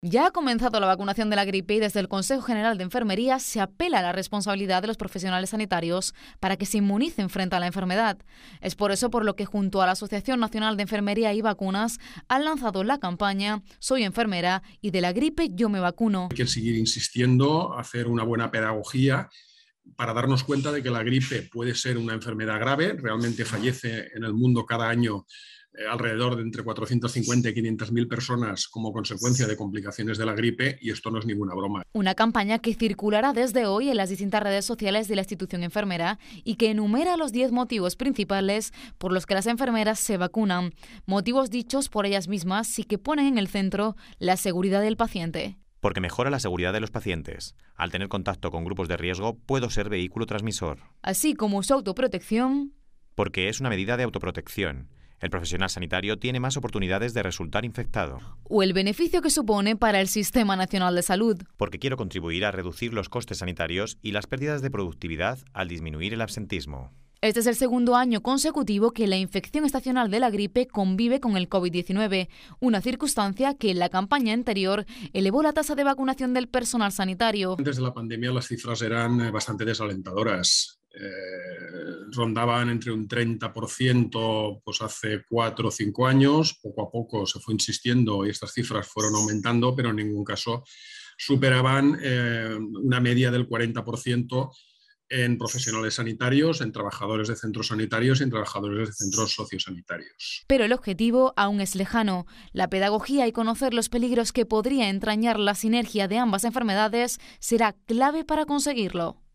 Ya ha comenzado la vacunación de la gripe y desde el Consejo General de Enfermería se apela a la responsabilidad de los profesionales sanitarios para que se inmunicen frente a la enfermedad. Es por eso por lo que junto a la Asociación Nacional de Enfermería y Vacunas han lanzado la campaña Soy enfermera y de la gripe yo me vacuno. Hay que seguir insistiendo, hacer una buena pedagogía para darnos cuenta de que la gripe puede ser una enfermedad grave, realmente fallece en el mundo cada año alrededor de entre 450 y 500 mil personas como consecuencia de complicaciones de la gripe y esto no es ninguna broma. Una campaña que circulará desde hoy en las distintas redes sociales de la institución enfermera y que enumera los 10 motivos principales por los que las enfermeras se vacunan, motivos dichos por ellas mismas y que ponen en el centro la seguridad del paciente. Porque mejora la seguridad de los pacientes. Al tener contacto con grupos de riesgo, puedo ser vehículo transmisor. Así como su autoprotección. Porque es una medida de autoprotección el profesional sanitario tiene más oportunidades de resultar infectado. O el beneficio que supone para el Sistema Nacional de Salud. Porque quiero contribuir a reducir los costes sanitarios y las pérdidas de productividad al disminuir el absentismo. Este es el segundo año consecutivo que la infección estacional de la gripe convive con el COVID-19, una circunstancia que en la campaña anterior elevó la tasa de vacunación del personal sanitario. Antes de la pandemia las cifras eran eh, bastante desalentadoras. Eh, rondaban entre un 30% pues hace cuatro o cinco años, poco a poco se fue insistiendo y estas cifras fueron aumentando, pero en ningún caso superaban eh, una media del 40% en profesionales sanitarios, en trabajadores de centros sanitarios y en trabajadores de centros sociosanitarios. Pero el objetivo aún es lejano. La pedagogía y conocer los peligros que podría entrañar la sinergia de ambas enfermedades será clave para conseguirlo.